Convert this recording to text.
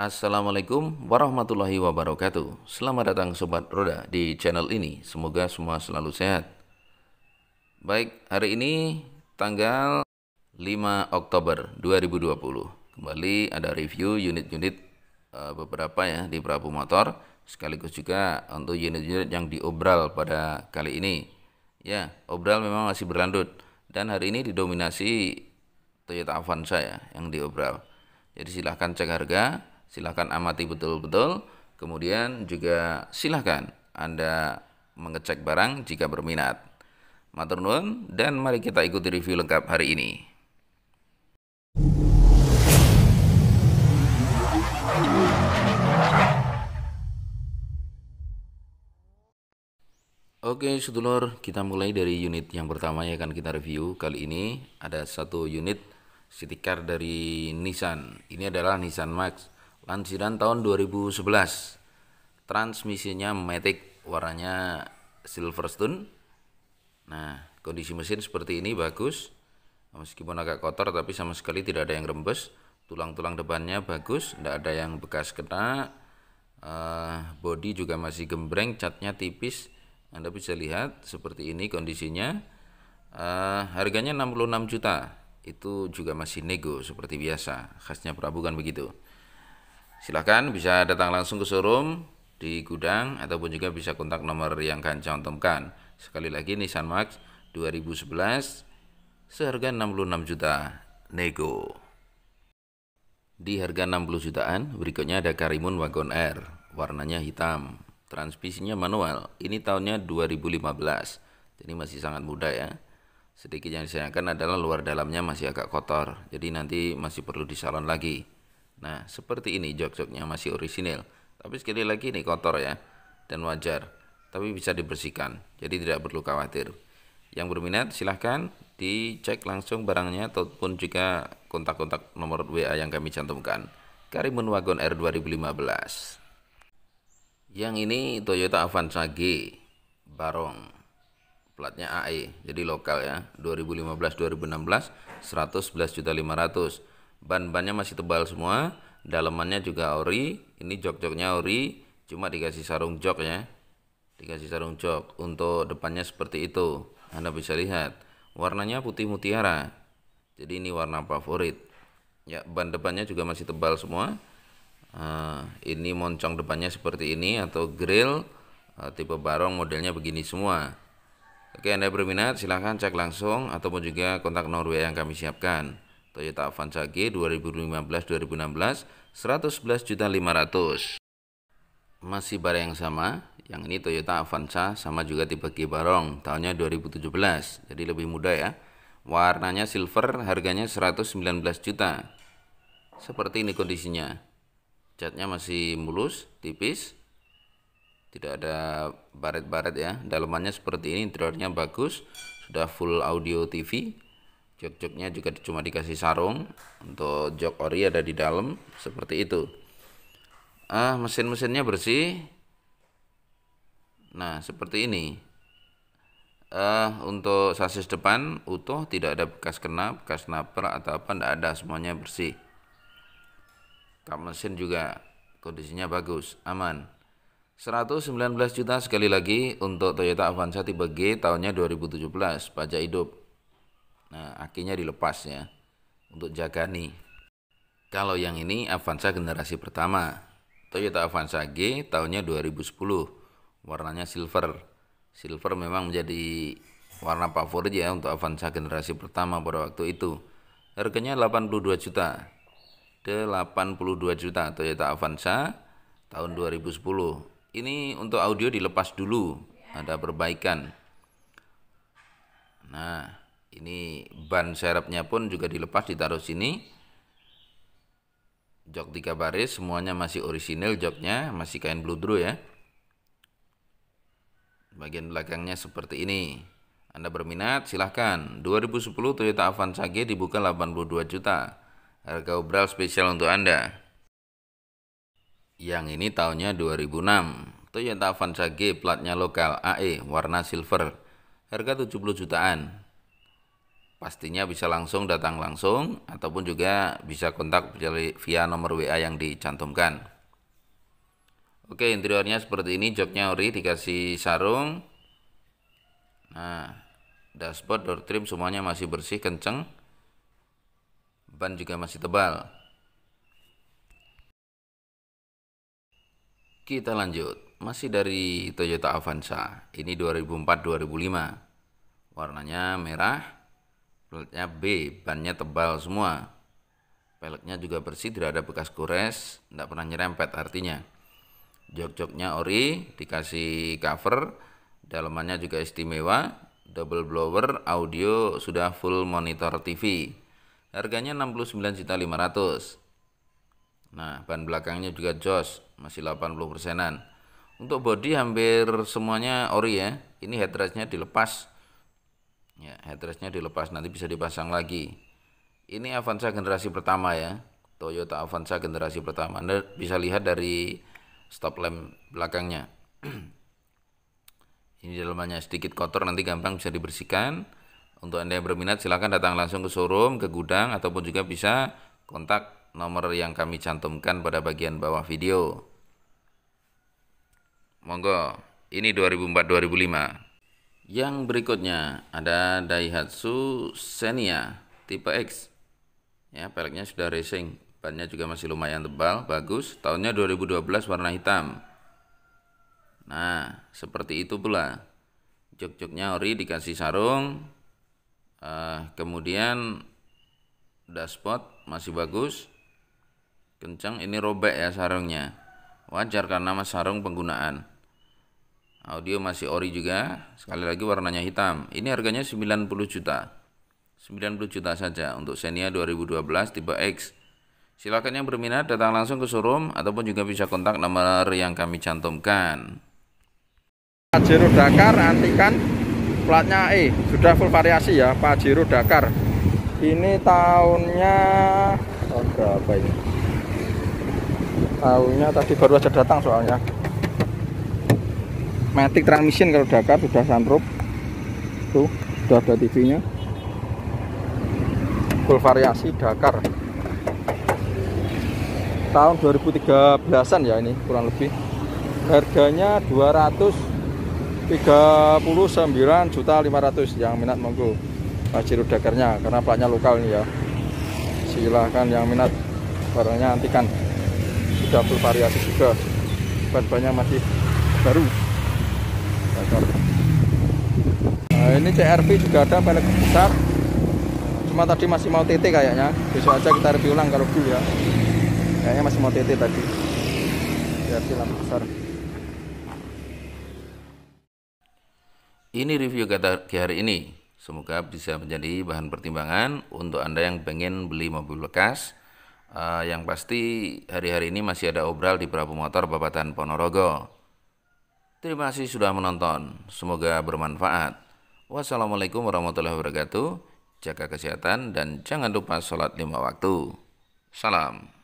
Assalamualaikum warahmatullahi wabarakatuh. Selamat datang sobat Roda di channel ini. Semoga semua selalu sehat. Baik, hari ini tanggal 5 Oktober 2020. Kembali ada review unit-unit eh, beberapa ya di Prabu Motor sekaligus juga untuk unit-unit yang diobral pada kali ini. Ya, obral memang masih berlanjut dan hari ini didominasi Toyota Avanza ya yang diobral. Jadi silahkan cek harga Silahkan amati betul-betul. Kemudian juga silahkan Anda mengecek barang jika berminat. Matur dan mari kita ikuti review lengkap hari ini. Oke, sedulur, kita mulai dari unit yang pertama yang akan kita review kali ini. Ada satu unit city car dari Nissan. Ini adalah Nissan Max lansiran tahun 2011 transmisinya matic warnanya Silverstone nah kondisi mesin seperti ini bagus meskipun agak kotor tapi sama sekali tidak ada yang rembes tulang-tulang depannya bagus tidak ada yang bekas kena uh, body juga masih gembreng catnya tipis Anda bisa lihat seperti ini kondisinya uh, harganya 66 juta itu juga masih nego seperti biasa khasnya Prabu kan begitu Silahkan bisa datang langsung ke showroom di gudang ataupun juga bisa kontak nomor yang akan cantumkan. Sekali lagi Nissan Max 2011 seharga 66 juta nego. Di harga 60 jutaan berikutnya ada Karimun Wagon R warnanya hitam. Transmisinya manual. Ini tahunnya 2015. Jadi masih sangat muda ya. Sedikit yang disayangkan adalah luar dalamnya masih agak kotor. Jadi nanti masih perlu disalon lagi. Nah, seperti ini jok-joknya masih orisinil. Tapi sekali lagi ini kotor ya dan wajar. Tapi bisa dibersihkan. Jadi tidak perlu khawatir. Yang berminat silahkan dicek langsung barangnya ataupun juga kontak-kontak nomor WA yang kami cantumkan. Karimun Wagon R 2015. Yang ini Toyota Avanza G Barong. Platnya AE, jadi lokal ya. 2015 2016 111.500 ban-bannya masih tebal semua dalamannya juga ori ini jok-joknya ori cuma dikasih sarung jok ya dikasih sarung jok untuk depannya seperti itu Anda bisa lihat warnanya putih mutiara jadi ini warna favorit ya ban depannya juga masih tebal semua uh, ini moncong depannya seperti ini atau grill uh, tipe barong modelnya begini semua Oke Anda berminat silahkan cek langsung ataupun juga kontak Norway yang kami siapkan Toyota Avanza G 2015-2016 111.500. Masih barang yang sama, yang ini Toyota Avanza sama juga tipe G Barong tahunnya 2017. Jadi lebih muda ya. Warnanya silver, harganya 119 juta. Seperti ini kondisinya. Catnya masih mulus, tipis. Tidak ada baret-baret ya. Dalamannya seperti ini, interiornya bagus. Sudah full audio TV, jok-joknya juga cuma dikasih sarung untuk jok ori ada di dalam seperti itu ah mesin-mesinnya bersih nah seperti ini Uh, untuk sasis depan utuh tidak ada bekas kena bekas naper atau apa tidak ada semuanya bersih kap mesin juga kondisinya bagus aman 119 juta sekali lagi untuk Toyota Avanza tipe G tahunnya 2017 pajak hidup Nah, akinya dilepas ya untuk jaga nih. Kalau yang ini Avanza generasi pertama. Toyota Avanza G tahunnya 2010. Warnanya silver. Silver memang menjadi warna favorit ya untuk Avanza generasi pertama pada waktu itu. Harganya 82 juta. 82 juta Toyota Avanza tahun 2010. Ini untuk audio dilepas dulu, ada perbaikan. Nah, ini ban serepnya pun juga dilepas ditaruh sini jok tiga baris semuanya masih orisinil joknya masih kain bludru ya bagian belakangnya seperti ini Anda berminat silahkan 2010 Toyota Avanza G dibuka 82 juta harga obral spesial untuk Anda yang ini tahunnya 2006 Toyota Avanza G platnya lokal AE warna silver harga 70 jutaan pastinya bisa langsung datang langsung ataupun juga bisa kontak via nomor WA yang dicantumkan. Oke, interiornya seperti ini, joknya ori dikasih sarung. Nah, dashboard, door trim semuanya masih bersih, kenceng. Ban juga masih tebal. Kita lanjut. Masih dari Toyota Avanza. Ini 2004-2005. Warnanya merah, Peleknya B, bannya tebal semua. Peleknya juga bersih, tidak ada bekas gores, tidak pernah nyerempet artinya. Jok-joknya ori, dikasih cover, dalamannya juga istimewa, double blower, audio sudah full monitor TV. Harganya 69.500. Nah, ban belakangnya juga jos, masih 80 persenan. Untuk body hampir semuanya ori ya. Ini headrestnya dilepas ya headrestnya dilepas nanti bisa dipasang lagi ini Avanza generasi pertama ya Toyota Avanza generasi pertama Anda bisa lihat dari stop lamp belakangnya ini dalamnya sedikit kotor nanti gampang bisa dibersihkan untuk Anda yang berminat silahkan datang langsung ke showroom ke gudang ataupun juga bisa kontak nomor yang kami cantumkan pada bagian bawah video monggo ini 2004 2005 yang berikutnya ada Daihatsu Xenia tipe X. Ya, peleknya sudah racing, bannya juga masih lumayan tebal, bagus. Tahunnya 2012 warna hitam. Nah, seperti itu pula. Jok-joknya ori dikasih sarung. Uh, kemudian dashboard masih bagus. Kencang ini robek ya sarungnya. Wajar karena mas sarung penggunaan. Audio masih ori juga. Sekali lagi warnanya hitam. Ini harganya 90 juta. 90 juta saja untuk Xenia 2012 tipe X. Silakan yang berminat datang langsung ke showroom ataupun juga bisa kontak nomor yang kami cantumkan. Pajero Dakar antikan platnya E sudah full variasi ya Pajero Dakar. Ini tahunnya tahun berapa ini? Tahunnya tadi baru aja datang soalnya Matic transmission kalau Dakar sudah sunroof tuh sudah ada TV nya full variasi Dakar tahun 2013an ya ini kurang lebih harganya 239 juta 500 yang minat monggo Pajero Dakarnya karena platnya lokal ini ya silahkan yang minat barangnya antikan sudah full variasi juga ban-bannya masih baru bocor nah, ini CRV juga ada pelek besar cuma tadi masih mau TT kayaknya besok aja kita review ulang kalau dulu ya kayaknya masih mau TT tadi CRV lampu besar ini review kata hari ini semoga bisa menjadi bahan pertimbangan untuk anda yang pengen beli mobil bekas uh, yang pasti hari-hari ini masih ada obral di Prabu Motor Babatan Ponorogo. Terima kasih sudah menonton. Semoga bermanfaat. Wassalamualaikum warahmatullahi wabarakatuh. Jaga kesehatan dan jangan lupa sholat lima waktu. Salam.